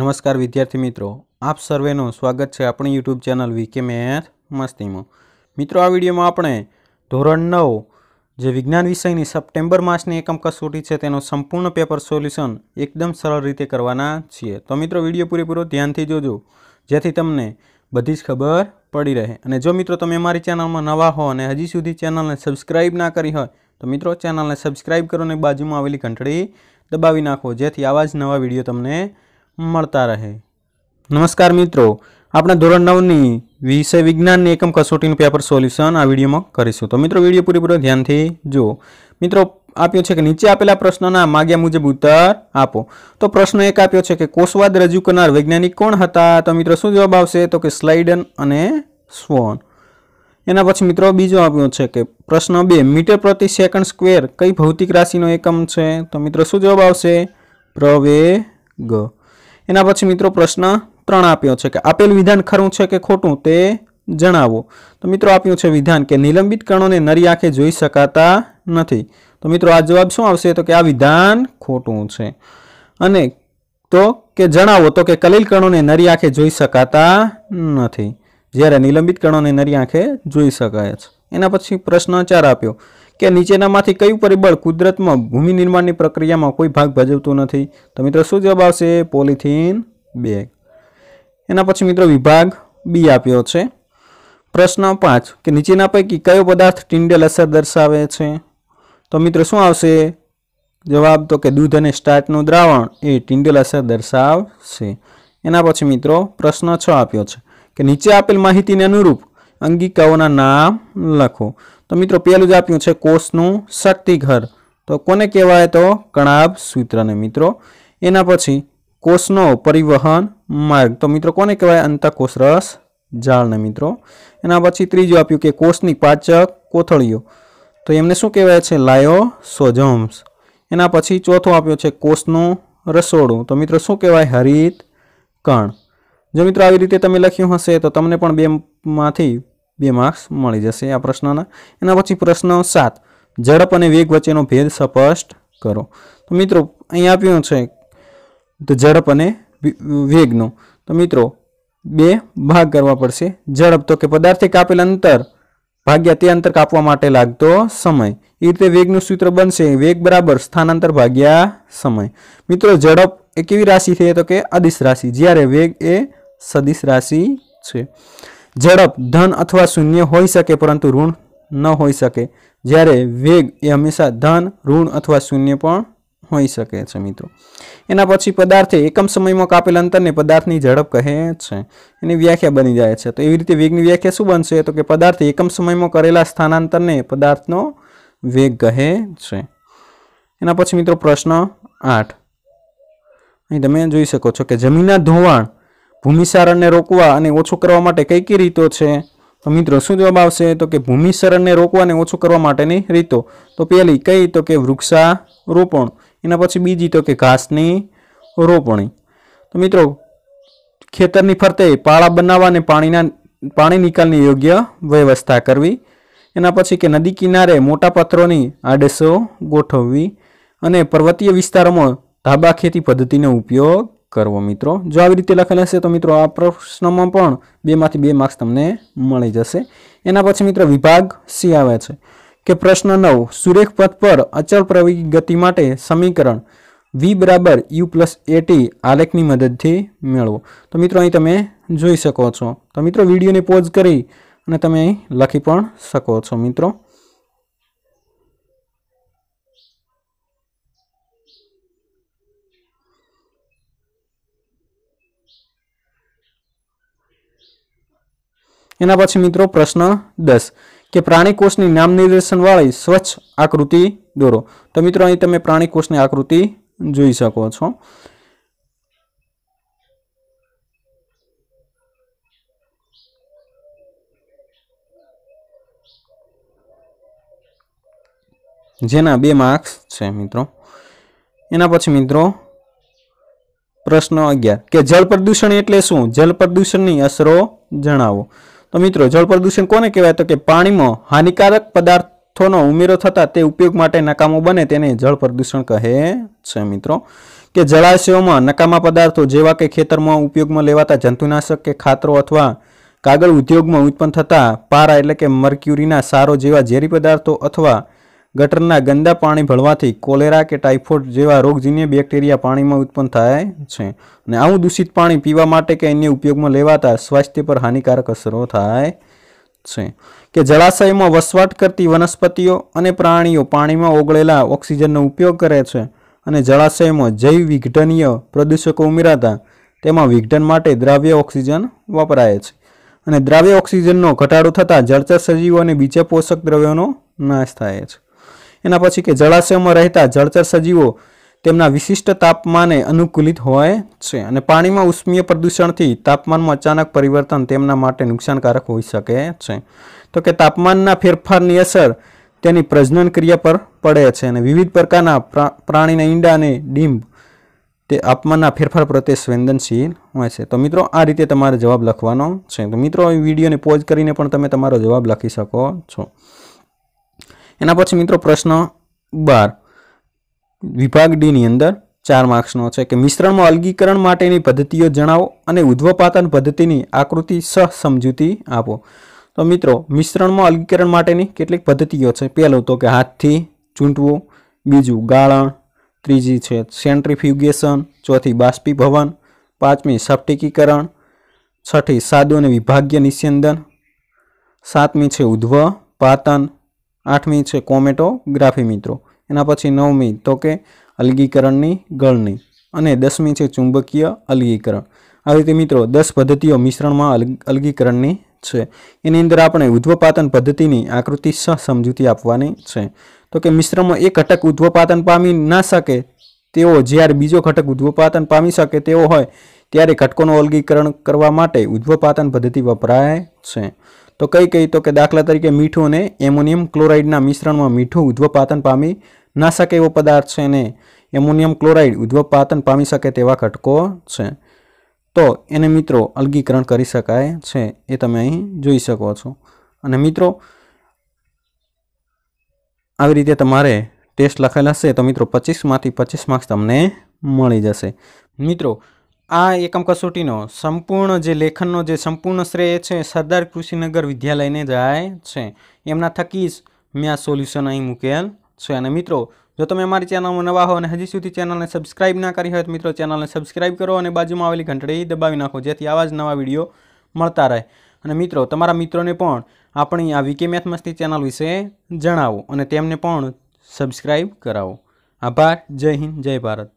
નમસ્કાર વિદ્યાર્થી મિત્રો આપ સર્વેનું સ્વાગત છે આપણી યુટ્યુબ ચેનલ વીકે મેથ મસ્તીમાં મિત્રો આ વિડીયોમાં આપણે ધોરણ નવ જે વિજ્ઞાન વિષયની સપ્ટેમ્બર માસની એકમ કસોટી છે તેનો સંપૂર્ણ પેપર સોલ્યુશન એકદમ સરળ રીતે કરવાના છીએ તો મિત્રો વિડીયો પૂરેપૂરો ધ્યાનથી જોજો જેથી તમને બધી જ ખબર પડી રહે અને જો મિત્રો તમે અમારી ચેનલમાં નવા હો અને હજી સુધી ચેનલને સબસ્ક્રાઈબ ના કરી હોય તો મિત્રો ચેનલને સબસ્ક્રાઈબ કરો અને બાજુમાં આવેલી ઘંટડી દબાવી નાખો જેથી આવા જ નવા વિડીયો તમને મળતા રહે નમસ્કાર મિત્રો આપણે ધોરણ નવની વિષય વિજ્ઞાનની એકમ કસોટીનું પેપર સોલ્યુશન આ વિડીયોમાં કરીશું તો મિત્રો વિડીયો પૂરેપૂરો ધ્યાનથી જુઓ મિત્રો આપ્યો છે કે નીચે આપેલા પ્રશ્નોના માગ્યા મુજબ ઉત્તર આપો તો પ્રશ્ન એક આપ્યો છે કે કોષવાદ રજૂ કરનાર વૈજ્ઞાનિક કોણ હતા તો મિત્રો શું જવાબ આવશે તો કે સ્લાઇડન અને સ્વોન એના પછી મિત્રો બીજો આપ્યો છે કે પ્રશ્ન બે મીટર પ્રતિ સેકન્ડ સ્ક્વેર કઈ ભૌતિક રાશિનો એકમ છે તો મિત્રો શું જવાબ આવશે પ્રવેગ એના પછી મિત્રો પ્રશ્ન ત્રણ આપ્યો છે કે આપેલ વિધાન ખરું છે કે ખોટું તે જણાવો તો મિત્રો આપ્યું છે વિધાન કે નિલંબિત કણોને નરી આંખે જોઈ શકાતા નથી તો મિત્રો આ જવાબ શું આવશે તો કે આ વિધાન ખોટું છે અને તો કે જણાવો તો કે કલીલ કણોને નરી આંખે જોઈ શકાતા નથી જ્યારે નિલંબિત કણોને નરી આંખે જોઈ શકાય છે એના પછી પ્રશ્ન ચાર આપ્યો કે નીચેનામાંથી કયું પરિબળ કુદરતમાં ભૂમિ નિર્માણની પ્રક્રિયામાં કોઈ ભાગ ભજવતું નથી તો મિત્રો શું જવાબ આવશે પોલિથીન બેગ એના પછી મિત્રો વિભાગ બી આપ્યો છે પ્રશ્ન પાંચ કે નીચેના પૈકી કયો પદાર્થ ટિન્ડેલ અસર દર્શાવે છે તો મિત્રો શું આવશે જવાબ તો કે દૂધ અને સ્ટાર્ચનું દ્રાવણ એ ટિન્ડેલ અસર દર્શાવશે એના પછી મિત્રો પ્રશ્ન છ આપ્યો છે કે નીચે આપેલ માહિતીને અનુરૂપ અંગિકાઓના નામ લખો તો મિત્રો પહેલું જ આપ્યું છે કોષનું શક્તિઘર તો કોને કહેવાય તો કણાભ સૂત્રને મિત્રો એના પછી કોષનો પરિવહન માર્ગ તો મિત્રો કોને કહેવાય અંતકોષ રસ જાળને મિત્રો એના પછી ત્રીજું આપ્યું કે કોષની પાચક કોથળીઓ તો એમને શું કહેવાય છે લાયોસોજમ્સ એના પછી ચોથો આપ્યો છે કોષનું રસોડું તો મિત્રો શું કહેવાય હરિત કણ જો મિત્રો આવી રીતે તમે લખ્યું હશે તો તમને પણ બેમાંથી બે માર્ક્સ મળી જશે આ પ્રશ્નના એના પછી પ્રશ્ન સાત ઝડપ અને વેગ વચ્ચેનો ભેદ સ્પષ્ટ કરો તો મિત્રો અહીં આપ્યું છે તો ઝડપ અને વેગનો તો મિત્રો બે ભાગ કરવા પડશે ઝડપ તો કે પદાર્થે કાપેલ અંતર ભાગ્યા તે અંતર કાપવા માટે લાગતો સમય એ રીતે વેગનું સૂત્ર બનશે વેગ બરાબર સ્થાનાંતર ભાગ્યા સમય મિત્રો ઝડપ એ કેવી રાશિ છે તો કે અદિશ રાશિ જ્યારે વેગ એ સદિશ રાશિ છે ઝડપ ધન અથવા શૂન્ય હોઈ શકે પરંતુ ઋણ ન હોઈ શકે જ્યારે વેગ એ હંમેશા ધન ઋણ અથવા શૂન્ય પણ હોઈ શકે છે મિત્રો એના પછી પદાર્થે એકમ સમયમાં કાપેલ અંતરને પદાર્થની ઝડપ કહે છે એની વ્યાખ્યા બની જાય છે તો એવી રીતે વેગની વ્યાખ્યા શું બનશે તો કે પદાર્થે એકમ સમયમાં કરેલા સ્થાનાંતરને પદાર્થનો વેગ કહે છે એના પછી મિત્રો પ્રશ્ન આઠ અહીં તમે જોઈ શકો છો કે જમીનના ધોવાણ ભૂમિસારણને રોકવા અને ઓછું કરવા માટે કઈ કઈ રીતો છે તો મિત્રો શું જવાબ આવશે તો કે ભૂમિસરણને રોકવા અને ઓછું કરવા માટેની રીતો તો પહેલી કઈ તો કે વૃક્ષારોપણ એના પછી બીજી તો કે ઘાસની રોપણી તો મિત્રો ખેતરની ફરતે પાળા બનાવવા અને પાણીના પાણી નિકાલની યોગ્ય વ્યવસ્થા કરવી એના પછી કે નદી કિનારે મોટા પથ્થરોની આડસો ગોઠવવી અને પર્વતીય વિસ્તારોમાં ધાબા ખેતી પદ્ધતિનો ઉપયોગ કરવો મિત્રો જો આવી રીતે લખેલ હશે તો મિત્રો આ પ્રશ્નમાં પણ બેમાંથી બે માર્ક્સ તમને મળી જશે એના પછી મિત્રો વિભાગ સી આવે છે કે પ્રશ્ન નવ સુરેખ પથ પર અચળ પ્રવેગી ગતિ માટે સમીકરણ વી બરાબર યુ પ્લસ એટી આલેખની મદદથી મેળવો તો મિત્રો અહીં તમે જોઈ શકો છો તો મિત્રો વિડીયોને પોઝ કરી અને તમે અહીં લખી પણ શકો છો મિત્રો એના પછી મિત્રો પ્રશ્ન દસ કે પ્રાણીકોષની નામ નિર્દેશનવાળી સ્વચ્છ આકૃતિ દોરો તો મિત્રો અહીં તમે પ્રાણીકોષની આકૃતિ જોઈ શકો છો જેના બે માર્ક્સ છે મિત્રો એના પછી મિત્રો પ્રશ્ન અગિયાર કે જળ પ્રદૂષણ એટલે શું જળ પ્રદૂષણની અસરો જણાવો તો મિત્રો જળ પ્રદૂષણ કોને કહેવાય તો કે પાણીમાં હાનિકારક પદાર્થોનો ઉમેરો થતાં તે ઉપયોગ માટે નકામો બને તેને જળ પ્રદૂષણ કહે છે મિત્રો કે જળાશયોમાં નકામા પદાર્થો જેવા કે ખેતરમાં ઉપયોગમાં લેવાતા જંતુનાશક કે ખાતરો અથવા કાગળ ઉદ્યોગમાં ઉત્પન્ન થતા પારા એટલે કે મર્ક્યુરીના સારો જેવા ઝેરી પદાર્થો અથવા ગટરના ગંદા પાણી ભળવાથી કોલેરા કે ટાઇફોઇડ જેવા રોગજન્ય બેક્ટેરિયા પાણીમાં ઉત્પન્ન થાય છે અને આવું દૂષિત પાણી પીવા માટે કે અન્ય ઉપયોગમાં લેવાતા સ્વાસ્થ્ય પર હાનિકારક અસરો થાય છે કે જળાશયમાં વસવાટ કરતી વનસ્પતિઓ અને પ્રાણીઓ પાણીમાં ઓગળેલા ઓક્સિજનનો ઉપયોગ કરે છે અને જળાશયમાં જૈવ વિઘટનીય પ્રદૂષકો ઉમેરાતા તેમાં વિઘટન માટે દ્રાવ્ય ઓક્સિજન વપરાય છે અને દ્રાવ્ય ઓક્સિજનનો ઘટાડો થતાં જળચર સજીવો અને બીજા પોષક દ્રવ્યોનો નાશ થાય છે એના પછી કે જળાશયોમાં રહેતા જળચર સજીવો તેમના વિશિષ્ટ તાપમાને અનુકૂલિત હોય છે અને પાણીમાં ઉષ્મીય પ્રદૂષણથી તાપમાનમાં અચાનક પરિવર્તન તેમના માટે નુકસાનકારક હોઈ શકે છે તો કે તાપમાનના ફેરફારની અસર તેની પ્રજનન ક્રિયા પર પડે છે અને વિવિધ પ્રકારના પ્રાણીના ઈંડા અને ડીંબ તે તાપમાનના ફેરફાર પ્રત્યે સંવેદનશીલ હોય છે તો મિત્રો આ રીતે તમારે જવાબ લખવાનો છે તો મિત્રો વિડીયોને પોઝ કરીને પણ તમે તમારો જવાબ લખી શકો છો એના પછી મિત્રો પ્રશ્ન બાર વિભાગ ડીની અંદર ચાર માર્ક્સનો છે કે મિશ્રણમાં અલગીકરણ માટેની પદ્ધતિઓ જણાવો અને ઉધ્વપાતન પદ્ધતિની આકૃતિ સહ સમજૂતી આપો તો મિત્રો મિશ્રણમાં અલગીકરણ માટેની કેટલીક પદ્ધતિઓ છે પહેલું તો કે હાથથી ચૂંટવું બીજું ગાળણ ત્રીજી છે સેન્ટ્રીફ્યુગેશન ચોથી બાષ્પીભવન પાંચમી સપ્ટિકીકરણ છઠ્ઠી સાદું અને વિભાગ્ય નિસ્યંદન સાતમી છે ઉદ્વ પાતન આઠમી છે કોમેટો ગ્રાફી મિત્રો એના પછી નવમી તો કે અલગીકરણની ગળની અને દસમી છે ચુંબકીય અલગીકરણ આવી રીતે મિત્રો દસ પદ્ધતિઓ મિશ્રણમાં અલગીકરણની છે એની અંદર આપણે ઉદ્વપાતન પદ્ધતિની આકૃતિ સહ સમજૂતી આપવાની છે તો કે મિશ્રણમાં એક ઘટક ઉદ્વપાતન પામી ના શકે તેઓ જ્યારે બીજો ઘટક ઉદ્વપાતન પામી શકે તેવો હોય ત્યારે ઘટકોનું અલગીકરણ કરવા માટે ઉદ્વપાતન પદ્ધતિ વપરાય છે તો કઈ કઈ તો કે દાખલા તરીકે મીઠું અને એમોનિયમ ક્લોરાઇડના મિશ્રણમાં મીઠું ઉદ્વપાતન પામી ના શકે એવો પદાર્થ છે અને એમોનિયમ ક્લોરાઇડ ઉદ્વપાતન પામી શકે તેવા ઘટકો છે તો એને મિત્રો અલગીકરણ કરી શકાય છે એ તમે અહીં જોઈ શકો છો અને મિત્રો આવી રીતે તમારે ટેસ્ટ લખેલા હશે તો મિત્રો પચીસમાંથી પચીસ માર્ક્સ તમને મળી જશે મિત્રો આ એકમ કસોટીનો સંપૂર્ણ જે લેખનનો જે સંપૂર્ણ શ્રેય છે સરદાર કૃષિનગર વિદ્યાલયને જાય છે એમના થકી જ મેં આ સોલ્યુશન અહીં મૂકેલ છે અને મિત્રો જો તમે અમારી ચેનલમાં નવા હો અને હજી સુધી ચેનલને સબસ્ક્રાઇબ ના કરી હોય તો મિત્રો ચેનલને સબસ્ક્રાઈબ કરો અને બાજુમાં આવેલી ઘંટડી દબાવી નાખો જેથી આવા જ નવા વિડીયો મળતા રહે અને મિત્રો તમારા મિત્રોને પણ આપણી આ વીકે મેથમસ્તી ચેનલ વિશે જણાવો અને તેમને પણ સબસ્ક્રાઇબ કરાવો આભાર જય હિન્દ જય ભારત